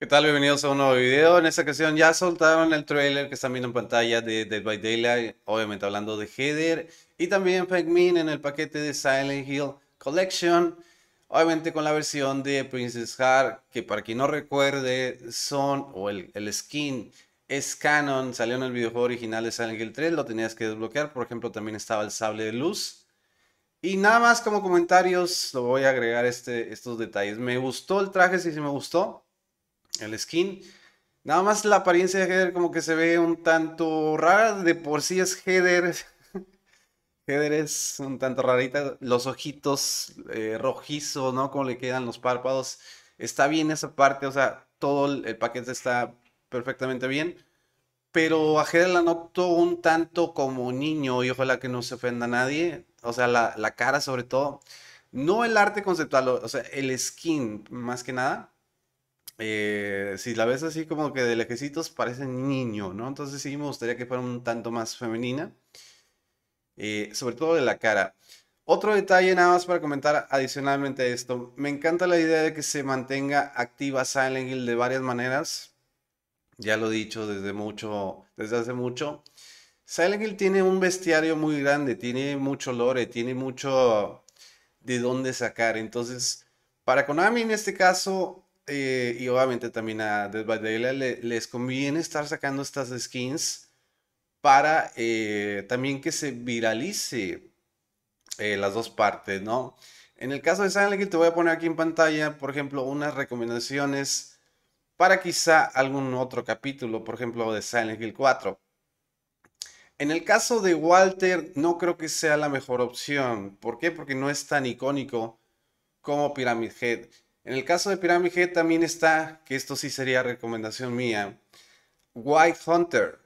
¿Qué tal? Bienvenidos a un nuevo video. En esta ocasión ya soltaron el trailer que están viendo en pantalla de Dead by Daylight, obviamente hablando de Heather y también Pac-Man en el paquete de Silent Hill Collection, obviamente con la versión de Princess Heart, que para quien no recuerde son, o el, skin es canon, salió en el videojuego original de Silent Hill 3, lo tenías que desbloquear, por ejemplo también estaba el sable de luz. Y nada más como comentarios, lo voy a agregar este, estos detalles. Me gustó el traje, sí, sí me gustó el skin. Nada más la apariencia de Heather como que se ve un tanto rara. De por sí es Heather. Heather es un tanto rarita. Los ojitos eh, rojizos ¿no? Como le quedan los párpados. Está bien esa parte. O sea, todo el paquete está perfectamente bien. Pero a Heather la noto un tanto como niño. Y ojalá que no se ofenda a nadie. O sea, la, la cara sobre todo. No el arte conceptual. O sea, el skin más que nada eh, si la ves así como que de lejecitos parece niño, ¿no? Entonces sí me gustaría que fuera un tanto más femenina, eh, sobre todo de la cara. Otro detalle nada más para comentar adicionalmente esto, me encanta la idea de que se mantenga activa Silent Hill de varias maneras, ya lo he dicho desde mucho, desde hace mucho. Silent Hill tiene un bestiario muy grande, tiene mucho lore, tiene mucho de dónde sacar, entonces para Konami en este caso eh, y obviamente también a Dead by Daylight les conviene estar sacando estas skins para eh, también que se viralice eh, las dos partes, ¿no? En el caso de Silent Hill te voy a poner aquí en pantalla, por ejemplo, unas recomendaciones para quizá algún otro capítulo, por ejemplo, de Silent Hill 4. En el caso de Walter, no creo que sea la mejor opción. ¿Por qué? Porque no es tan icónico como Pyramid Head. En el caso de Pyramid también está, que esto sí sería recomendación mía, White Hunter,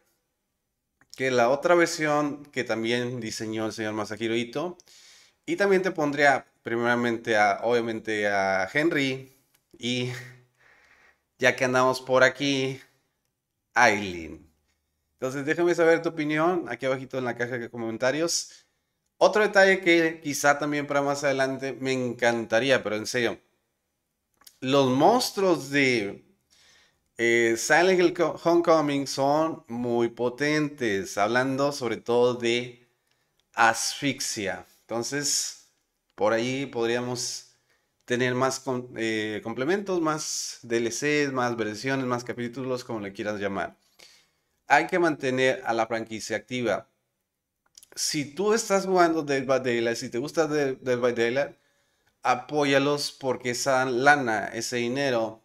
que es la otra versión que también diseñó el señor Masahiro Ito. Y también te pondría primeramente a, obviamente a Henry y ya que andamos por aquí, Aileen. Entonces déjame saber tu opinión aquí abajito en la caja de comentarios. Otro detalle que quizá también para más adelante me encantaría, pero en serio, los monstruos de eh, Silent Hill Homecoming son muy potentes, hablando sobre todo de asfixia. Entonces, por ahí podríamos tener más eh, complementos, más DLCs, más versiones, más capítulos, como le quieras llamar. Hay que mantener a la franquicia activa. Si tú estás jugando Dead by Daylight, si te gusta Dead by Daylight, apóyalos porque esa lana, ese dinero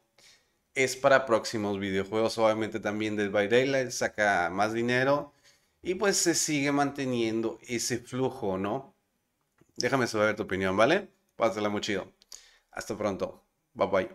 es para próximos videojuegos. Obviamente también Dead by Daylight saca más dinero y pues se sigue manteniendo ese flujo, ¿no? Déjame saber tu opinión, ¿vale? Pásala muy chido. Hasta pronto. Bye bye.